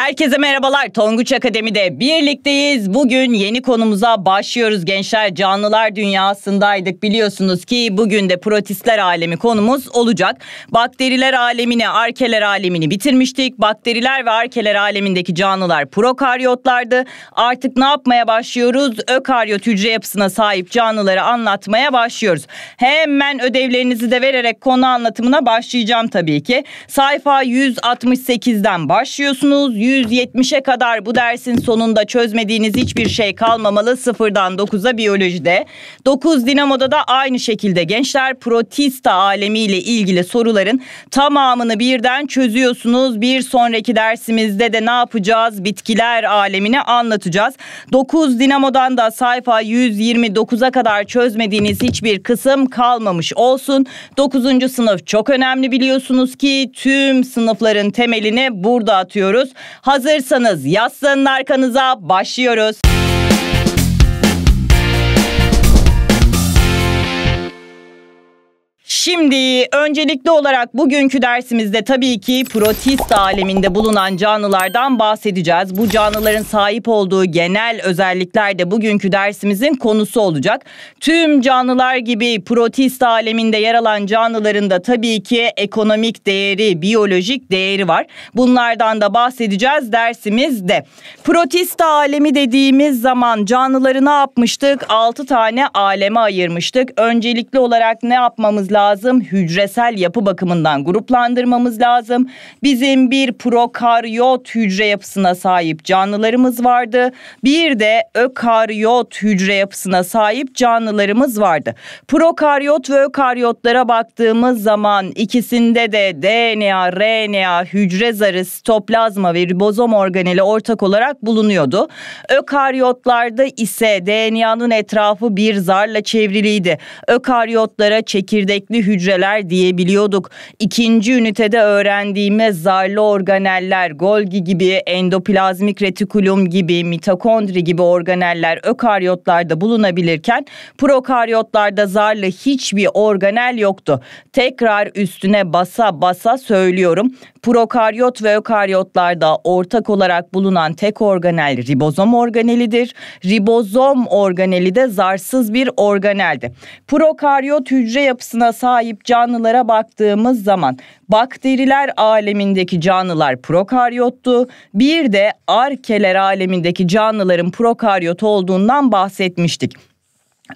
Herkese merhabalar. Tonguç Akademi'de birlikteyiz. Bugün yeni konumuza başlıyoruz gençler. Canlılar dünyasındaydık biliyorsunuz ki bugün de protistler alemi konumuz olacak. Bakteriler alemini, arkeler alemini bitirmiştik. Bakteriler ve arkeler alemindeki canlılar prokaryotlardı. Artık ne yapmaya başlıyoruz? Ökaryot hücre yapısına sahip canlıları anlatmaya başlıyoruz. Hemen ödevlerinizi de vererek konu anlatımına başlayacağım tabii ki. Sayfa 168'den başlıyorsunuz. %170'e kadar bu dersin sonunda çözmediğiniz hiçbir şey kalmamalı. Sıfırdan 9'a biyolojide. 9 Dinamo'da da aynı şekilde gençler protista alemiyle ilgili soruların tamamını birden çözüyorsunuz. Bir sonraki dersimizde de ne yapacağız? Bitkiler alemini anlatacağız. 9 Dinamo'dan da sayfa 129'a kadar çözmediğiniz hiçbir kısım kalmamış olsun. 9. sınıf çok önemli biliyorsunuz ki tüm sınıfların temelini burada atıyoruz. Hazırsanız yaslanın arkanıza başlıyoruz. Şimdi öncelikli olarak bugünkü dersimizde tabii ki protist aleminde bulunan canlılardan bahsedeceğiz. Bu canlıların sahip olduğu genel özellikler de bugünkü dersimizin konusu olacak. Tüm canlılar gibi protist aleminde yer alan canlıların da tabii ki ekonomik değeri, biyolojik değeri var. Bunlardan da bahsedeceğiz dersimizde. Protist alemi dediğimiz zaman canlıları ne yapmıştık? 6 tane aleme ayırmıştık. Öncelikli olarak ne yapmamız lazım? lazım. Hücresel yapı bakımından gruplandırmamız lazım. Bizim bir prokaryot hücre yapısına sahip canlılarımız vardı. Bir de ökaryot hücre yapısına sahip canlılarımız vardı. Prokaryot ve ökaryotlara baktığımız zaman ikisinde de DNA, RNA, hücre zarı, sitoplazma ve ribozom organeli ortak olarak bulunuyordu. Ökaryotlarda ise DNA'nın etrafı bir zarla çevriliydi. Ökaryotlara çekirdek köklü hücreler diyebiliyorduk. İkinci ünitede öğrendiğimiz zarlı organeller, Golgi gibi, endoplazmik retikulum gibi, mitokondri gibi organeller ökaryotlarda bulunabilirken prokaryotlarda zarlı hiçbir organel yoktu. Tekrar üstüne basa basa söylüyorum. Prokaryot ve ökaryotlarda ortak olarak bulunan tek organel ribozom organelidir. Ribozom organeli de zarsız bir organeldi. Prokaryot hücre yapısına sahip canlılara baktığımız zaman bakteriler alemindeki canlılar prokaryottu. Bir de arkeler alemindeki canlıların prokaryot olduğundan bahsetmiştik.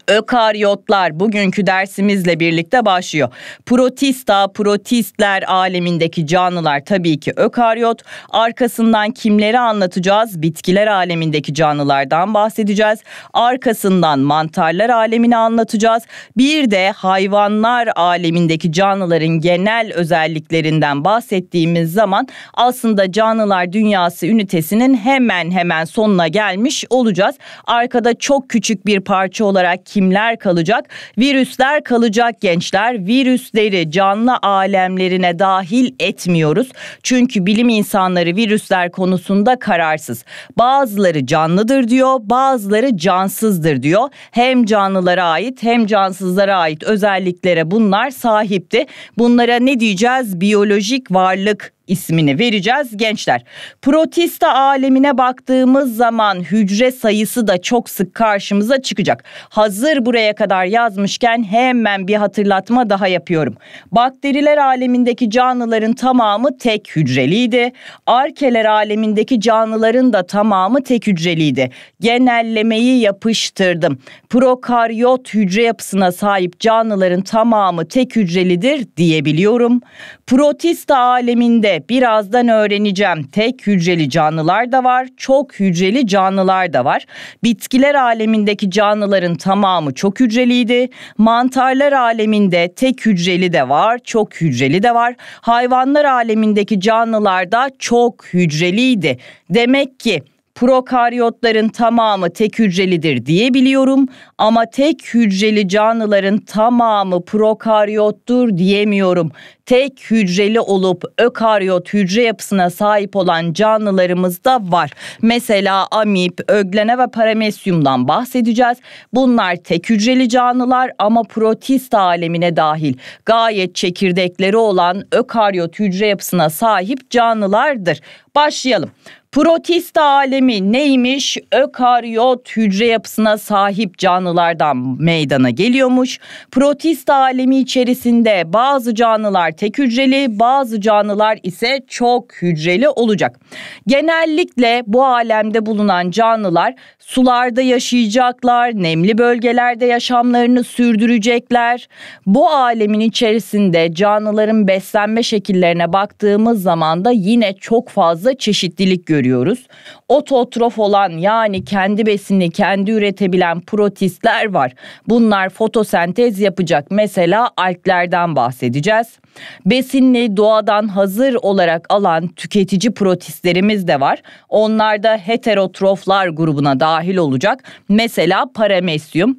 Ökaryotlar bugünkü dersimizle birlikte başlıyor. Protista, protistler alemindeki canlılar tabii ki ökaryot. Arkasından kimleri anlatacağız? Bitkiler alemindeki canlılardan bahsedeceğiz. Arkasından mantarlar alemini anlatacağız. Bir de hayvanlar alemindeki canlıların genel özelliklerinden bahsettiğimiz zaman aslında canlılar dünyası ünitesinin hemen hemen sonuna gelmiş olacağız. Arkada çok küçük bir parça olarak kimler kalacak? Virüsler kalacak gençler. Virüsleri canlı alemlerine dahil etmiyoruz. Çünkü bilim insanları virüsler konusunda kararsız. Bazıları canlıdır diyor, bazıları cansızdır diyor. Hem canlılara ait hem cansızlara ait özelliklere bunlar sahipti. Bunlara ne diyeceğiz? Biyolojik varlık ismini vereceğiz gençler. Protista alemine baktığımız zaman hücre sayısı da çok sık karşımıza çıkacak. Hazır buraya kadar yazmışken hemen bir hatırlatma daha yapıyorum. Bakteriler alemindeki canlıların tamamı tek hücreliydi. Arkeler alemindeki canlıların da tamamı tek hücreliydi. Genellemeyi yapıştırdım. Prokaryot hücre yapısına sahip canlıların tamamı tek hücrelidir diyebiliyorum. Protista aleminde birazdan öğreneceğim. Tek hücreli canlılar da var, çok hücreli canlılar da var. Bitkiler alemindeki canlıların tamamı çok hücreliydi. Mantarlar aleminde tek hücreli de var, çok hücreli de var. Hayvanlar alemindeki canlılar da çok hücreliydi. Demek ki prokaryotların tamamı tek hücrelidir diyebiliyorum ama tek hücreli canlıların tamamı prokaryottur diyemiyorum tek hücreli olup ökaryot hücre yapısına sahip olan canlılarımız da var. Mesela amip, öglene ve paramesyumdan bahsedeceğiz. Bunlar tek hücreli canlılar ama protist alemine dahil gayet çekirdekleri olan ökaryot hücre yapısına sahip canlılardır. Başlayalım. Protista alemi neymiş? Ökaryot hücre yapısına sahip canlılardan meydana geliyormuş. Protista alemi içerisinde bazı canlılar tek hücreli, bazı canlılar ise çok hücreli olacak. Genellikle bu alemde bulunan canlılar sularda yaşayacaklar, nemli bölgelerde yaşamlarını sürdürecekler. Bu alemin içerisinde canlıların beslenme şekillerine baktığımız zaman da yine çok fazla çeşitlilik görüyoruz. Ototrof olan yani kendi besini kendi üretebilen protistler var. Bunlar fotosentez yapacak. Mesela alglerden bahsedeceğiz. Besinli doğadan hazır olarak alan tüketici protistlerimiz de var. Onlar da heterotroflar grubuna dahil olacak. Mesela paramesyum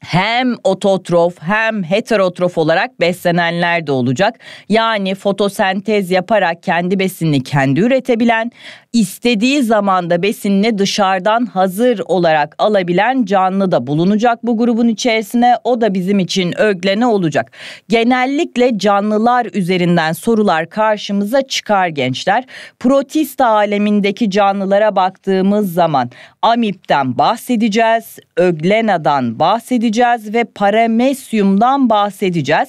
hem ototrof hem heterotrof olarak beslenenler de olacak. Yani fotosentez yaparak kendi besinini kendi üretebilen, istediği zamanda besinini dışarıdan hazır olarak alabilen canlı da bulunacak bu grubun içerisine. O da bizim için öğlene olacak. Genellikle canlılar üzerinden sorular karşımıza çıkar gençler. Protista alemindeki canlılara baktığımız zaman amipten bahsedeceğiz, öglenadan bahsedeceğiz ve paramesyumdan bahsedeceğiz.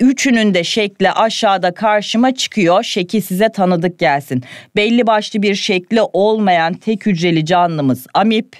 Üçünün de şekli aşağıda karşıma çıkıyor. Şekil size tanıdık gelsin. Belli başlı bir şekli olmayan tek hücreli canlımız amip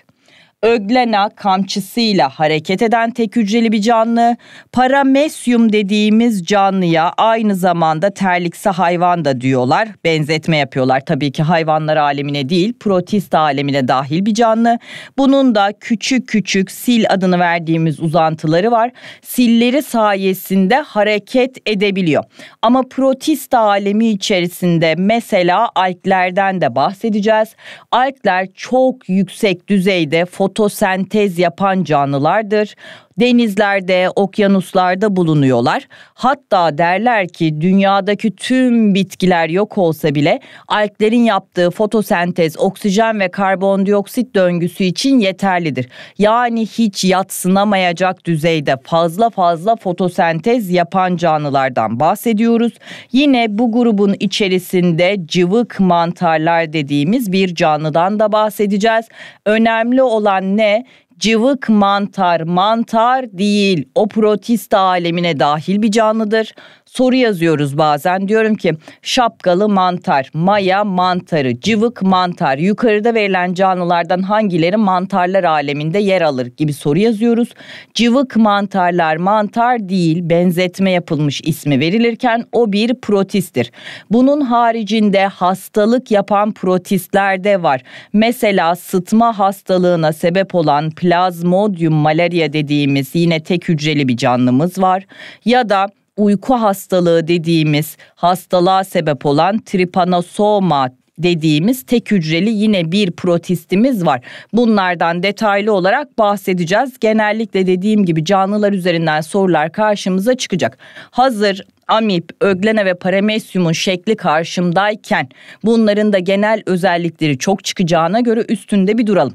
öglena kamçısıyla hareket eden tek hücreli bir canlı, paramesyum dediğimiz canlıya aynı zamanda terlikse hayvan da diyorlar. Benzetme yapıyorlar tabii ki hayvanlar alemine değil, protist alemine dahil bir canlı. Bunun da küçük küçük sil adını verdiğimiz uzantıları var. Silleri sayesinde hareket edebiliyor. Ama protist alemi içerisinde mesela alklerden de bahsedeceğiz. Alkler çok yüksek düzeyde fotoğraflar fotosentez yapan canlılardır denizlerde, okyanuslarda bulunuyorlar. Hatta derler ki dünyadaki tüm bitkiler yok olsa bile alglerin yaptığı fotosentez, oksijen ve karbondioksit döngüsü için yeterlidir. Yani hiç yatsınamayacak düzeyde fazla fazla fotosentez yapan canlılardan bahsediyoruz. Yine bu grubun içerisinde cıvık mantarlar dediğimiz bir canlıdan da bahsedeceğiz. Önemli olan ne? cıvık mantar mantar değil. O protista alemine dahil bir canlıdır soru yazıyoruz bazen. Diyorum ki şapkalı mantar, maya mantarı, cıvık mantar yukarıda verilen canlılardan hangileri mantarlar aleminde yer alır gibi soru yazıyoruz. Cıvık mantarlar mantar değil benzetme yapılmış ismi verilirken o bir protistir. Bunun haricinde hastalık yapan protistler de var. Mesela sıtma hastalığına sebep olan plazmodium malaria dediğimiz yine tek hücreli bir canlımız var. Ya da uyku hastalığı dediğimiz hastalığa sebep olan tripanosoma dediğimiz tek hücreli yine bir protistimiz var. Bunlardan detaylı olarak bahsedeceğiz. Genellikle dediğim gibi canlılar üzerinden sorular karşımıza çıkacak. Hazır amip, öglene ve paramesyumun şekli karşımdayken bunların da genel özellikleri çok çıkacağına göre üstünde bir duralım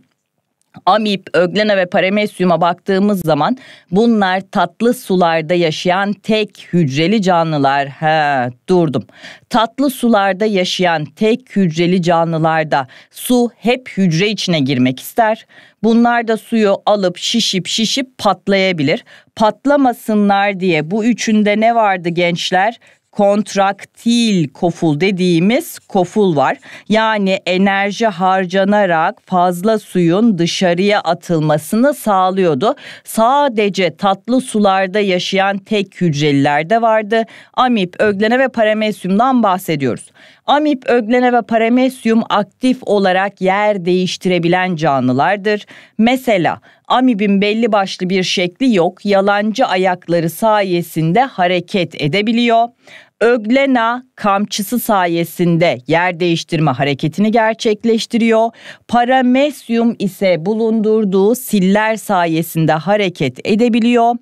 amip, öglena ve paramesyuma baktığımız zaman bunlar tatlı sularda yaşayan tek hücreli canlılar. He, durdum. Tatlı sularda yaşayan tek hücreli canlılarda su hep hücre içine girmek ister. Bunlar da suyu alıp şişip şişip patlayabilir. Patlamasınlar diye bu üçünde ne vardı gençler? kontraktil koful dediğimiz koful var. Yani enerji harcanarak fazla suyun dışarıya atılmasını sağlıyordu. Sadece tatlı sularda yaşayan tek hücreliler de vardı. Amip, öglene ve paramesyumdan bahsediyoruz. Amip, öglene ve paramesyum aktif olarak yer değiştirebilen canlılardır. Mesela amibin belli başlı bir şekli yok, yalancı ayakları sayesinde hareket edebiliyor. Öglena kamçısı sayesinde yer değiştirme hareketini gerçekleştiriyor. Paramesyum ise bulundurduğu siller sayesinde hareket edebiliyor.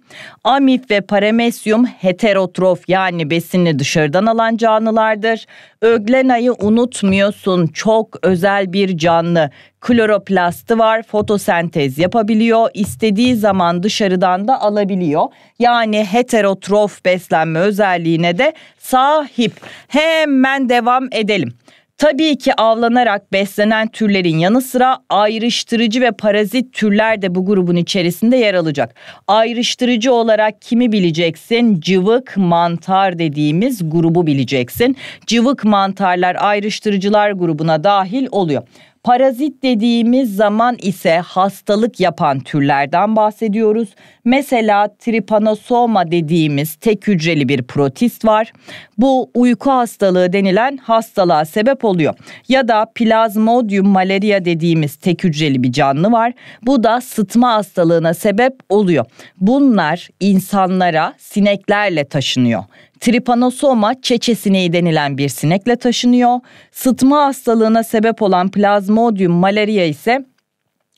Amif ve paramesyum heterotrof yani besini dışarıdan alan canlılardır. Öglena'yı unutmuyorsun. Çok özel bir canlı. Kloroplastı var, fotosentez yapabiliyor, İstediği zaman dışarıdan da alabiliyor. Yani heterotrof beslenme özelliğine de sahip. Hemen devam edelim. Tabii ki avlanarak beslenen türlerin yanı sıra ayrıştırıcı ve parazit türler de bu grubun içerisinde yer alacak. Ayrıştırıcı olarak kimi bileceksin? Cıvık mantar dediğimiz grubu bileceksin. Cıvık mantarlar ayrıştırıcılar grubuna dahil oluyor. Parazit dediğimiz zaman ise hastalık yapan türlerden bahsediyoruz. Mesela tripanosoma dediğimiz tek hücreli bir protist var. Bu uyku hastalığı denilen hastalığa sebep oluyor. Ya da plazmodium malaria dediğimiz tek hücreli bir canlı var. Bu da sıtma hastalığına sebep oluyor. Bunlar insanlara sineklerle taşınıyor. Trypanosoma çeçesineği denilen bir sinekle taşınıyor. Sıtma hastalığına sebep olan Plasmodium malaria ise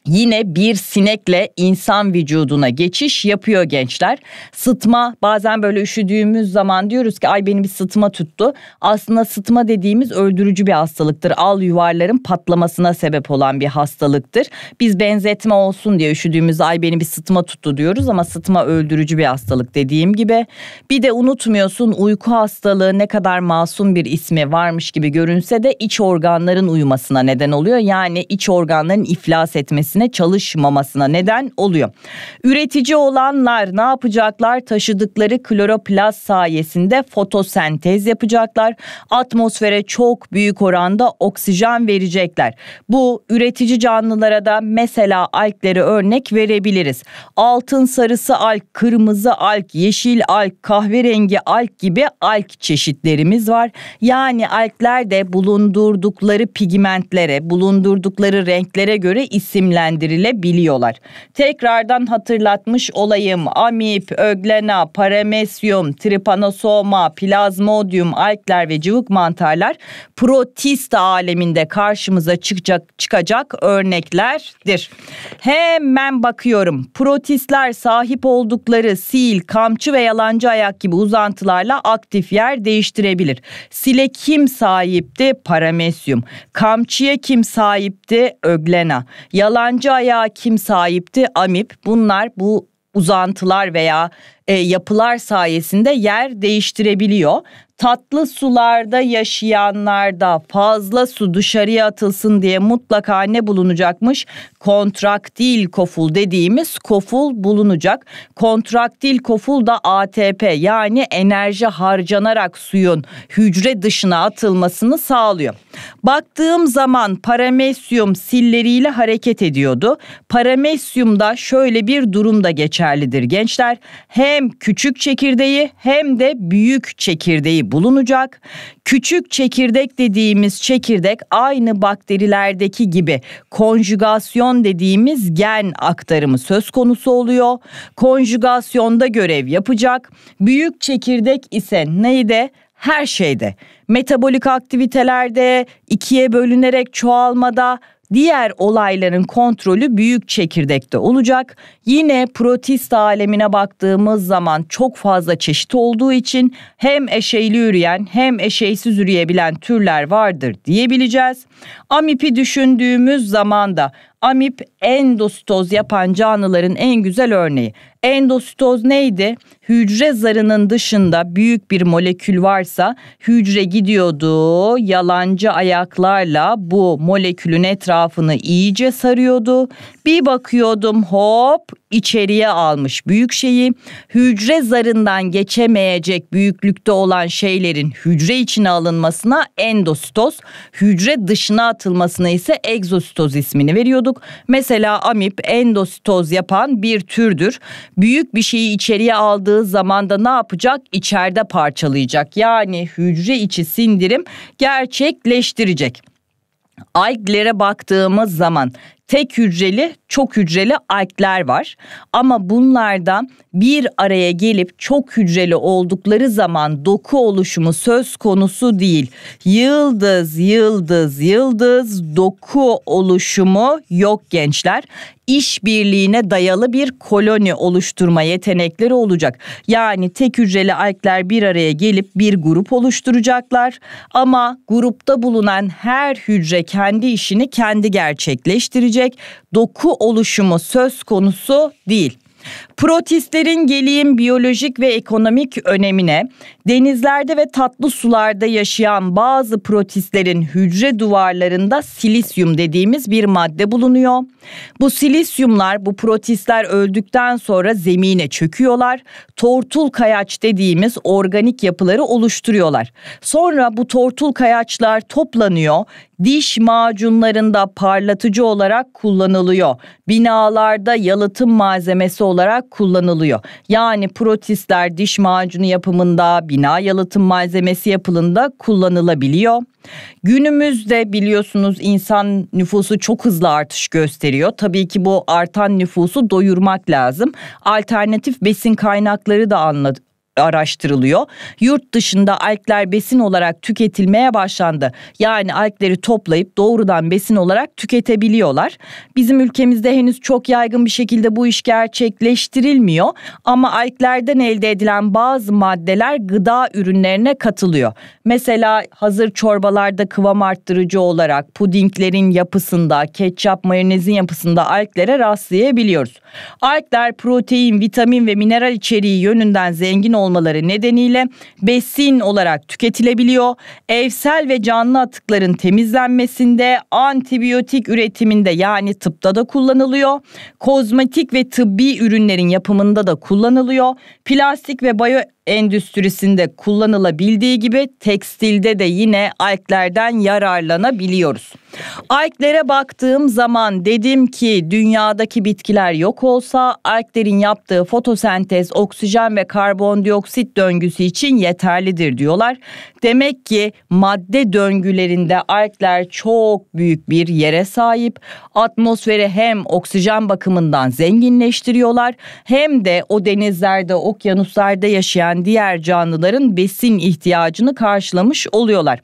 Yine bir sinekle insan vücuduna geçiş yapıyor gençler. Sıtma bazen böyle üşüdüğümüz zaman diyoruz ki ay benim bir sıtma tuttu. Aslında sıtma dediğimiz öldürücü bir hastalıktır. Al yuvarların patlamasına sebep olan bir hastalıktır. Biz benzetme olsun diye üşüdüğümüz ay benim bir sıtma tuttu diyoruz ama sıtma öldürücü bir hastalık dediğim gibi. Bir de unutmuyorsun uyku hastalığı ne kadar masum bir ismi varmış gibi görünse de iç organların uyumasına neden oluyor. Yani iç organların iflas etmesi üretmesine, çalışmamasına neden oluyor. Üretici olanlar ne yapacaklar? Taşıdıkları kloroplast sayesinde fotosentez yapacaklar. Atmosfere çok büyük oranda oksijen verecekler. Bu üretici canlılara da mesela alkleri örnek verebiliriz. Altın sarısı alk, kırmızı alk, yeşil alk, kahverengi alk gibi alk çeşitlerimiz var. Yani alkler de bulundurdukları pigmentlere, bulundurdukları renklere göre isimler değerlendirilebiliyorlar. Tekrardan hatırlatmış olayım. Amip, öglena, paramesyum, tripanosoma, plazmodium, alkler ve cıvık mantarlar protista aleminde karşımıza çıkacak çıkacak örneklerdir. Hemen bakıyorum. Protistler sahip oldukları sil, kamçı ve yalancı ayak gibi uzantılarla aktif yer değiştirebilir. Sile kim sahipti? Paramesyum. Kamçıya kim sahipti? Öglena. Yalancı Yabancı kim sahipti? Amip. Bunlar bu uzantılar veya e, yapılar sayesinde yer değiştirebiliyor. Tatlı sularda yaşayanlarda fazla su dışarıya atılsın diye mutlaka ne bulunacakmış? Kontraktil koful dediğimiz koful bulunacak. Kontraktil koful da ATP yani enerji harcanarak suyun hücre dışına atılmasını sağlıyor. Baktığım zaman paramesyum silleriyle hareket ediyordu. Paramesyumda şöyle bir durum da geçerlidir gençler. H hem küçük çekirdeği hem de büyük çekirdeği bulunacak. Küçük çekirdek dediğimiz çekirdek aynı bakterilerdeki gibi konjugasyon dediğimiz gen aktarımı söz konusu oluyor. Konjugasyonda görev yapacak. Büyük çekirdek ise neyde? Her şeyde. Metabolik aktivitelerde, ikiye bölünerek çoğalmada, Diğer olayların kontrolü büyük çekirdekte olacak. Yine protist alemine baktığımız zaman çok fazla çeşit olduğu için hem eşeyli üreyen hem eşeysiz üreyebilen türler vardır diyebileceğiz. Amipi düşündüğümüz zaman da amip endostoz yapan canlıların en güzel örneği. Endositoz neydi? Hücre zarının dışında büyük bir molekül varsa hücre gidiyordu yalancı ayaklarla bu molekülün etrafını iyice sarıyordu. Bir bakıyordum hop içeriye almış büyük şeyi. Hücre zarından geçemeyecek büyüklükte olan şeylerin hücre içine alınmasına endositoz, hücre dışına atılmasına ise egzositoz ismini veriyorduk. Mesela amip endositoz yapan bir türdür büyük bir şeyi içeriye aldığı zaman da ne yapacak? İçeride parçalayacak. Yani hücre içi sindirim gerçekleştirecek. Alglere baktığımız zaman tek hücreli çok hücreli alkler var. Ama bunlardan bir araya gelip çok hücreli oldukları zaman doku oluşumu söz konusu değil. Yıldız, yıldız, yıldız doku oluşumu yok gençler. İşbirliğine dayalı bir koloni oluşturma yetenekleri olacak. Yani tek hücreli alkler bir araya gelip bir grup oluşturacaklar ama grupta bulunan her hücre kendi işini kendi gerçekleştirecek. Doku oluşumu söz konusu değil. Protistlerin geleyim biyolojik ve ekonomik önemine, denizlerde ve tatlı sularda yaşayan bazı protistlerin hücre duvarlarında silisyum dediğimiz bir madde bulunuyor. Bu silisyumlar bu protistler öldükten sonra zemine çöküyorlar. Tortul kayaç dediğimiz organik yapıları oluşturuyorlar. Sonra bu tortul kayaçlar toplanıyor, diş macunlarında parlatıcı olarak kullanılıyor. Binalarda yalıtım malzemesi olarak olarak kullanılıyor. Yani protistler diş macunu yapımında, bina yalıtım malzemesi yapılında kullanılabiliyor. Günümüzde biliyorsunuz insan nüfusu çok hızlı artış gösteriyor. Tabii ki bu artan nüfusu doyurmak lazım. Alternatif besin kaynakları da araştırılıyor. Yurt dışında alkler besin olarak tüketilmeye başlandı. Yani alkleri toplayıp doğrudan besin olarak tüketebiliyorlar. Bizim ülkemizde henüz çok yaygın bir şekilde bu iş gerçekleştirilmiyor ama alklerden elde edilen bazı maddeler gıda ürünlerine katılıyor. Mesela hazır çorbalarda kıvam arttırıcı olarak pudinglerin yapısında, ketçap, mayonezin yapısında alklere rastlayabiliyoruz. Alkler protein, vitamin ve mineral içeriği yönünden zengin olan olmaları nedeniyle besin olarak tüketilebiliyor. Evsel ve canlı atıkların temizlenmesinde, antibiyotik üretiminde yani tıpta da kullanılıyor. Kozmetik ve tıbbi ürünlerin yapımında da kullanılıyor. Plastik ve bayo endüstrisinde kullanılabildiği gibi tekstilde de yine alklerden yararlanabiliyoruz. Alklere baktığım zaman dedim ki dünyadaki bitkiler yok olsa alklerin yaptığı fotosentez oksijen ve karbondioksit döngüsü için yeterlidir diyorlar. Demek ki madde döngülerinde alkler çok büyük bir yere sahip. Atmosferi hem oksijen bakımından zenginleştiriyorlar hem de o denizlerde, okyanuslarda yaşayan diğer canlıların besin ihtiyacını karşılamış oluyorlar.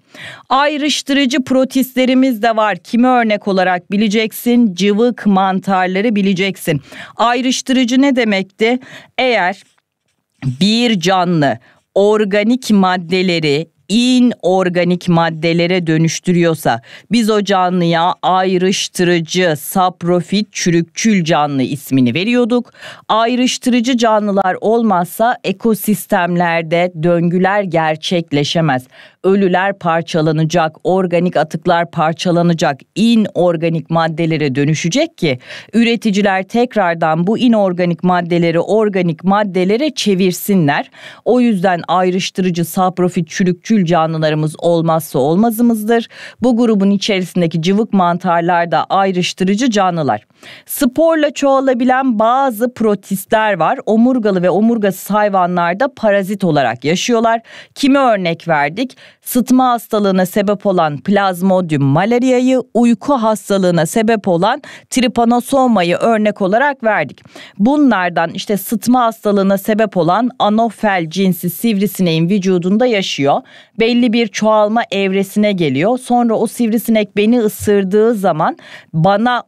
Ayrıştırıcı protistlerimiz de var var. Kimi örnek olarak bileceksin? Cıvık mantarları bileceksin. Ayrıştırıcı ne demekti? Eğer bir canlı organik maddeleri inorganik maddelere dönüştürüyorsa biz o canlıya ayrıştırıcı saprofit çürükçül canlı ismini veriyorduk. Ayrıştırıcı canlılar olmazsa ekosistemlerde döngüler gerçekleşemez ölüler parçalanacak, organik atıklar parçalanacak, inorganik maddelere dönüşecek ki üreticiler tekrardan bu inorganik maddeleri organik maddelere çevirsinler. O yüzden ayrıştırıcı saprofit çürükçül canlılarımız olmazsa olmazımızdır. Bu grubun içerisindeki cıvık mantarlar da ayrıştırıcı canlılar. Sporla çoğalabilen bazı protistler var. Omurgalı ve omurgasız hayvanlarda parazit olarak yaşıyorlar. Kimi örnek verdik? sıtma hastalığına sebep olan plazmodium malariayı, uyku hastalığına sebep olan tripanosomayı örnek olarak verdik. Bunlardan işte sıtma hastalığına sebep olan anofel cinsi sivrisineğin vücudunda yaşıyor. Belli bir çoğalma evresine geliyor. Sonra o sivrisinek beni ısırdığı zaman bana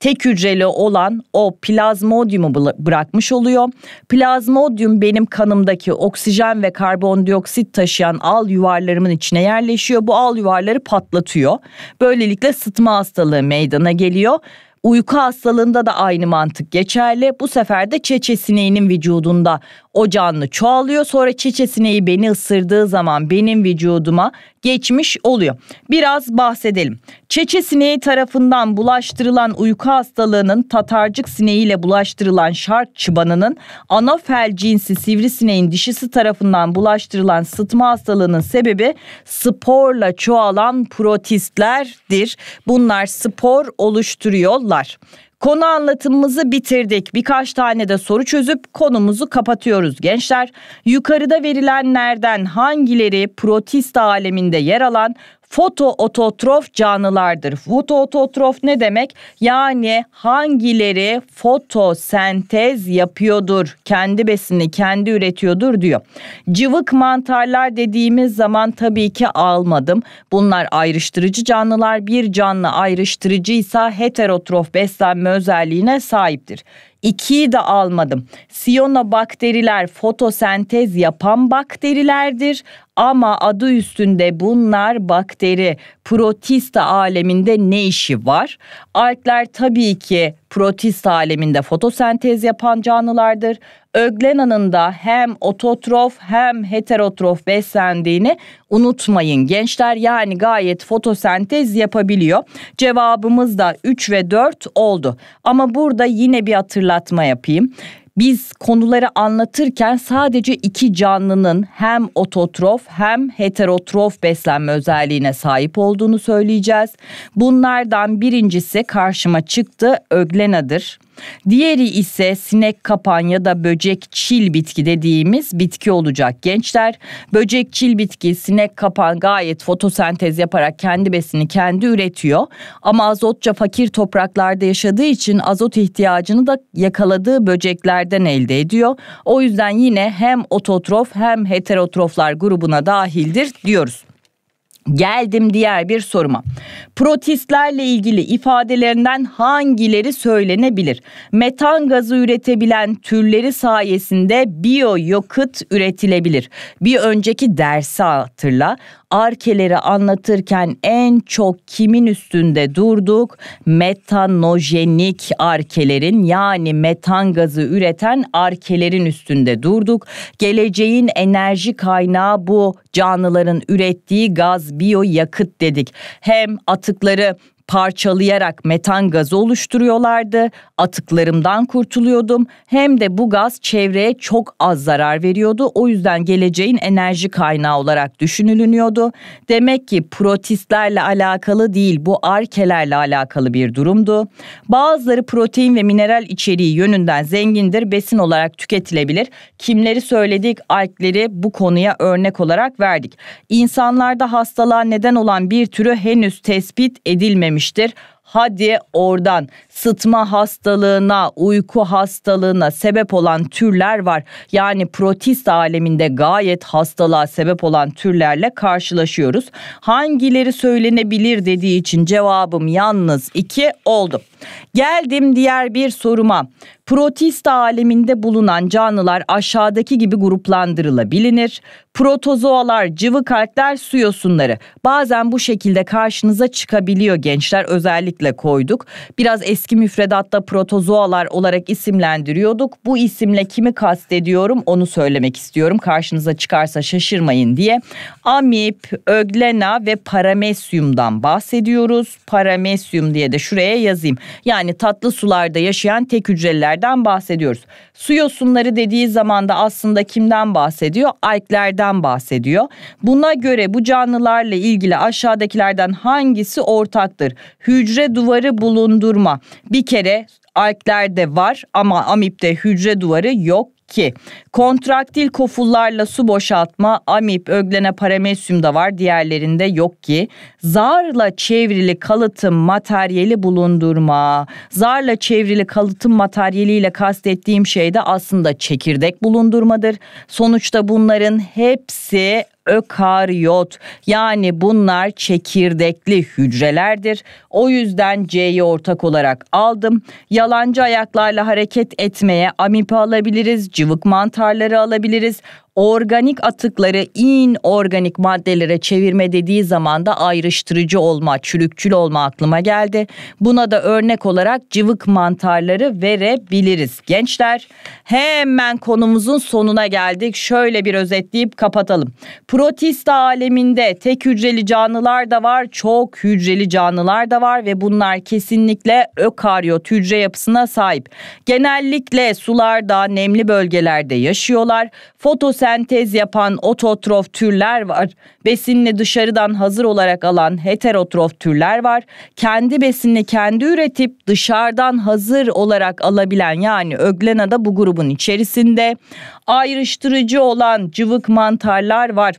tek hücreli olan o plazmodyumu bırakmış oluyor. Plazmodyum benim kanımdaki oksijen ve karbondioksit taşıyan al yuvarlarımın içine yerleşiyor. Bu al yuvarları patlatıyor. Böylelikle sıtma hastalığı meydana geliyor. Uyku hastalığında da aynı mantık geçerli. Bu sefer de çeçe vücudunda o canlı çoğalıyor sonra çiçesineği beni ısırdığı zaman benim vücuduma geçmiş oluyor. Biraz bahsedelim. Çeçe sineği tarafından bulaştırılan uyku hastalığının tatarcık sineğiyle bulaştırılan şark çıbanının ana anofel cinsi sivrisineğin dişisi tarafından bulaştırılan sıtma hastalığının sebebi sporla çoğalan protistlerdir. Bunlar spor oluşturuyorlar. Konu anlatımımızı bitirdik. Birkaç tane de soru çözüp konumuzu kapatıyoruz gençler. Yukarıda verilenlerden hangileri protista aleminde yer alan fotoototrof canlılardır. Fotoototrof ne demek? Yani hangileri fotosentez yapıyordur, kendi besini kendi üretiyordur diyor. Cıvık mantarlar dediğimiz zaman tabii ki almadım. Bunlar ayrıştırıcı canlılar. Bir canlı ayrıştırıcıysa heterotrof beslenme özelliğine sahiptir. İkiyi de almadım. Siyonobakteriler fotosentez yapan bakterilerdir ama adı üstünde bunlar bakteri. Protista aleminde ne işi var? Alkler tabii ki protista aleminde fotosentez yapan canlılardır öglenanın da hem ototrof hem heterotrof beslendiğini unutmayın. Gençler yani gayet fotosentez yapabiliyor. Cevabımız da 3 ve 4 oldu. Ama burada yine bir hatırlatma yapayım. Biz konuları anlatırken sadece iki canlının hem ototrof hem heterotrof beslenme özelliğine sahip olduğunu söyleyeceğiz. Bunlardan birincisi karşıma çıktı öglenadır. Diğeri ise sinek kapan ya da böcek çil bitki dediğimiz bitki olacak gençler. Böcek çil bitki, sinek kapan gayet fotosentez yaparak kendi besini kendi üretiyor. Ama azotça fakir topraklarda yaşadığı için azot ihtiyacını da yakaladığı böceklerden elde ediyor. O yüzden yine hem ototrof hem heterotroflar grubuna dahildir diyoruz. Geldim diğer bir soruma. Protistlerle ilgili ifadelerinden hangileri söylenebilir? Metan gazı üretebilen türleri sayesinde biyo yakıt üretilebilir. Bir önceki dersi hatırla arkeleri anlatırken en çok kimin üstünde durduk? Metanojenik arkelerin yani metan gazı üreten arkelerin üstünde durduk. Geleceğin enerji kaynağı bu canlıların ürettiği gaz biyo yakıt dedik. Hem atıkları parçalayarak metan gazı oluşturuyorlardı. Atıklarımdan kurtuluyordum. Hem de bu gaz çevreye çok az zarar veriyordu. O yüzden geleceğin enerji kaynağı olarak düşünülünüyordu. Demek ki protistlerle alakalı değil bu arkelerle alakalı bir durumdu. Bazıları protein ve mineral içeriği yönünden zengindir, besin olarak tüketilebilir. Kimleri söyledik? Alkleri bu konuya örnek olarak verdik. İnsanlarda hastalığa neden olan bir türü henüz tespit edilmemiş etmemiştir. Hadi oradan sıtma hastalığına, uyku hastalığına sebep olan türler var. Yani protist aleminde gayet hastalığa sebep olan türlerle karşılaşıyoruz. Hangileri söylenebilir dediği için cevabım yalnız iki oldu. Geldim diğer bir soruma. Protista aleminde bulunan canlılar aşağıdaki gibi gruplandırılabilir. Protozoalar, cıvı kalpler, su yosunları. Bazen bu şekilde karşınıza çıkabiliyor gençler özellikle koyduk. Biraz eski müfredatta protozoalar olarak isimlendiriyorduk. Bu isimle kimi kastediyorum onu söylemek istiyorum. Karşınıza çıkarsa şaşırmayın diye. Amip, öglena ve paramesyumdan bahsediyoruz. Paramesyum diye de şuraya yazayım. Yani tatlı sularda yaşayan tek hücreliler alklerden bahsediyoruz. Su yosunları dediği zaman da aslında kimden bahsediyor? Alklerden bahsediyor. Buna göre bu canlılarla ilgili aşağıdakilerden hangisi ortaktır? Hücre duvarı bulundurma. Bir kere alklerde var ama amipte hücre duvarı yok 2. Kontraktil kofullarla su boşaltma, amip, öglene paramesyum da var diğerlerinde yok ki. Zarla çevrili kalıtım materyali bulundurma. Zarla çevrili kalıtım materyaliyle kastettiğim şey de aslında çekirdek bulundurmadır. Sonuçta bunların hepsi ökaryot yani bunlar çekirdekli hücrelerdir. O yüzden C'yi ortak olarak aldım. Yalancı ayaklarla hareket etmeye amipa alabiliriz, cıvık mantarları alabiliriz organik atıkları inorganik maddelere çevirme dediği zaman da ayrıştırıcı olma, çürükçül olma aklıma geldi. Buna da örnek olarak cıvık mantarları verebiliriz. Gençler hemen konumuzun sonuna geldik. Şöyle bir özetleyip kapatalım. Protista aleminde tek hücreli canlılar da var, çok hücreli canlılar da var ve bunlar kesinlikle ökaryot hücre yapısına sahip. Genellikle sularda, nemli bölgelerde yaşıyorlar. Fotosentez fotosentez yapan ototrof türler var. Besinini dışarıdan hazır olarak alan heterotrof türler var. Kendi besinini kendi üretip dışarıdan hazır olarak alabilen yani öglena da bu grubun içerisinde. Ayrıştırıcı olan cıvık mantarlar var.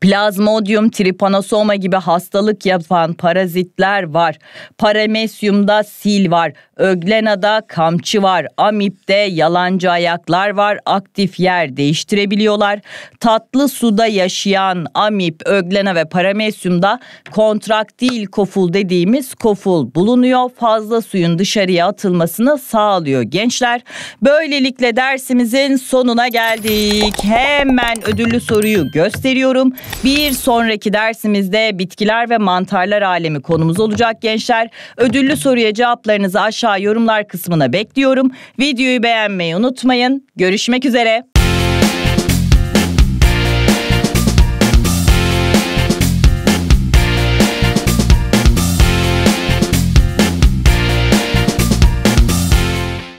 Plazmodium trypanosoma gibi hastalık yapan parazitler var. Paramesyumda sil var. Öglena'da kamçı var. Amip'te yalancı ayaklar var. Aktif yer değiştirebiliyorlar. Tatlı suda yaşayan amip, öglena ve paramesyumda kontraktil koful dediğimiz koful bulunuyor. Fazla suyun dışarıya atılmasını sağlıyor gençler. Böylelikle dersimizin sonuna geldik. Hemen ödüllü soruyu gösteriyorum. Bir sonraki dersimizde bitkiler ve mantarlar alemi konumuz olacak gençler. Ödüllü soruya cevaplarınızı aşağı yorumlar kısmına bekliyorum. Videoyu beğenmeyi unutmayın. Görüşmek üzere.